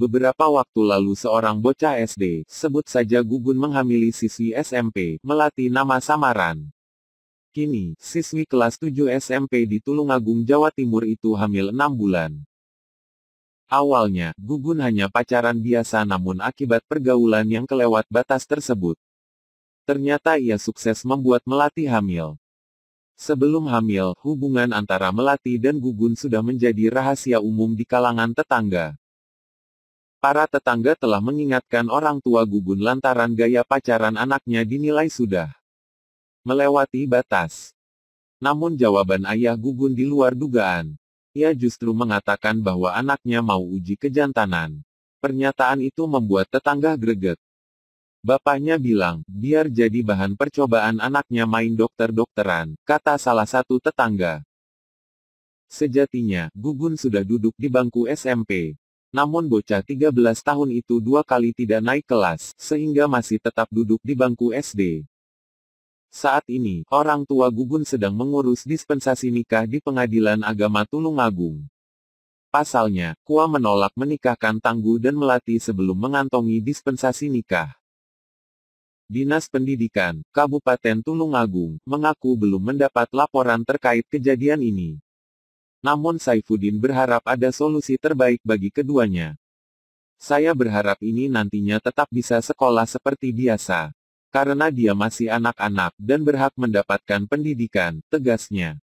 Beberapa waktu lalu seorang bocah SD, sebut saja Gugun menghamili siswi SMP, melatih nama samaran. Kini, siswi kelas 7 SMP di Tulungagung, Jawa Timur itu hamil 6 bulan. Awalnya, Gugun hanya pacaran biasa namun akibat pergaulan yang kelewat batas tersebut. Ternyata ia sukses membuat Melati hamil. Sebelum hamil, hubungan antara Melati dan Gugun sudah menjadi rahasia umum di kalangan tetangga. Para tetangga telah mengingatkan orang tua gugun lantaran gaya pacaran anaknya dinilai sudah melewati batas. Namun jawaban ayah gugun di luar dugaan. Ia justru mengatakan bahwa anaknya mau uji kejantanan. Pernyataan itu membuat tetangga greget. Bapaknya bilang, biar jadi bahan percobaan anaknya main dokter-dokteran, kata salah satu tetangga. Sejatinya, Gugun sudah duduk di bangku SMP. Namun bocah 13 tahun itu dua kali tidak naik kelas, sehingga masih tetap duduk di bangku SD. Saat ini, orang tua Gugun sedang mengurus dispensasi nikah di pengadilan agama Tulungagung. Pasalnya, Kua menolak menikahkan Tangguh dan Melati sebelum mengantongi dispensasi nikah. Dinas Pendidikan, Kabupaten Tulungagung, mengaku belum mendapat laporan terkait kejadian ini. Namun Saifuddin berharap ada solusi terbaik bagi keduanya. Saya berharap ini nantinya tetap bisa sekolah seperti biasa. Karena dia masih anak-anak dan berhak mendapatkan pendidikan, tegasnya.